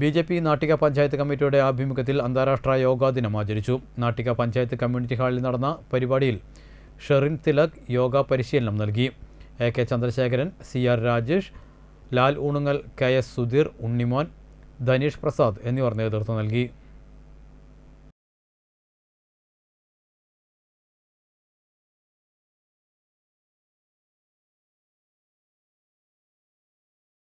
B J P Nattika panchayat കമ്മിറ്റിയുടെ ആഭിമുഖ്യത്തിൽ അന്താരാഷ്ട്ര യോഗാ ദിനം ആചരിച്ചു നാട്ടിക പഞ്ചായത്ത് കമ്മ്യൂണിറ്റി ഹാളിൽ നടന്ന പരിപാടിയിൽ ഷെറിൻ തിലക് യോഗ പരിശീലനം നൽകി A K Chandrasekharan C R Rajesh Lal Oonungal K S Sudheer Unnimon Dhaneesh Prasad എന്നിവർ നേതൃത്വം നൽകി